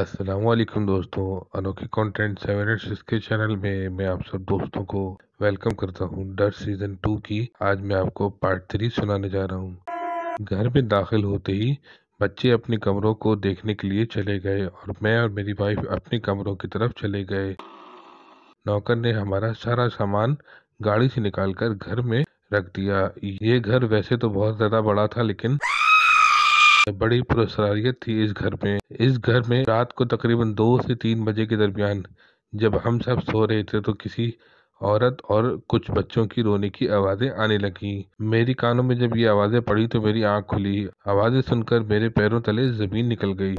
अस्सलाम वालेकुम दोस्तों अनोखे कंटेंट सेवन एट्स इसके चैनल में मैं आप सब दोस्तों को वेलकम करता हूं डर सीजन टू की आज मैं आपको पार्ट थ्री सुनाने जा रहा हूं घर में दाखिल होते ही बच्चे अपने कमरों को देखने के लिए चले गए और मैं और मेरी वाइफ अपने कमरों की तरफ चले गए नौकर ने हमारा सारा सामान गाड़ी से निकाल कर घर में रख दिया ये घर वैसे तो बहुत ज़्यादा बड़ा था लेकिन बड़ी पुसरारियत थी इस घर में इस घर में रात को तकरीबन दो से तीन बजे के दरमियान जब हम सब सो रहे थे तो किसी औरत और कुछ बच्चों की रोने की आवाज़ें आने लगी मेरी कानों में जब ये आवाज़ें पड़ी तो मेरी आंख खुली आवाज़ें सुनकर मेरे पैरों तले ज़मीन निकल गई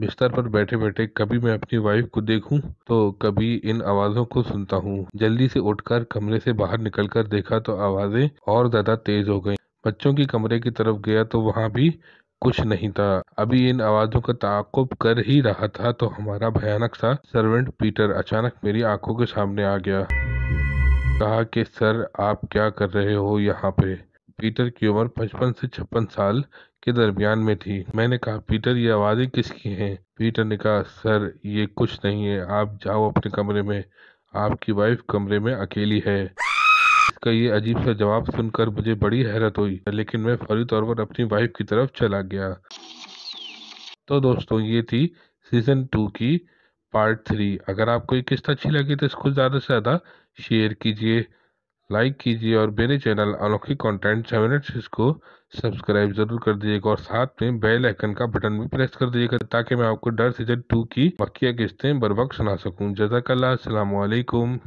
बिस्तर पर बैठे बैठे कभी मैं अपनी वाइफ को देखूं तो कभी इन आवाज़ों को सुनता हूं। जल्दी से उठकर कमरे से बाहर निकलकर देखा तो आवाज़ें और ज़्यादा तेज़ हो गई बच्चों की कमरे की तरफ गया तो वहाँ भी कुछ नहीं था अभी इन आवाजों का ताकुब कर ही रहा था तो हमारा भयानक सा सर्वेंट पीटर अचानक मेरी आंखों के सामने आ गया कहा कि सर आप क्या कर रहे हो यहाँ पे पीटर की उम्र पचपन से छप्पन साल के दरमियान में थी मैंने कहा पीटर ये आवाज़ें किसकी हैं पीटर ने कहा सर ये कुछ नहीं है आप जाओ अपने कमरे में आपकी वाइफ कमरे में अकेली है इसका ये अजीब सा जवाब सुनकर मुझे बड़ी हैरत हुई लेकिन मैं फौरी तौर पर अपनी वाइफ की तरफ चला गया तो दोस्तों ये थी सीजन टू की पार्ट थ्री अगर आपको ये किस्त अच्छी लगी तो इसको ज़्यादा से ज़्यादा शेयर कीजिए लाइक कीजिए और मेरे चैनल अनोखी कंटेंट सेवन एट्स को सब्सक्राइब जरूर कर दीजिएगा और साथ में बेल आइकन का बटन भी प्रेस कर दीजिएगा ताकि मैं आपको डर सीजन टू की बकिया किस्तें बर वक्त सुना सकूँ जजाकल्ला असलकुम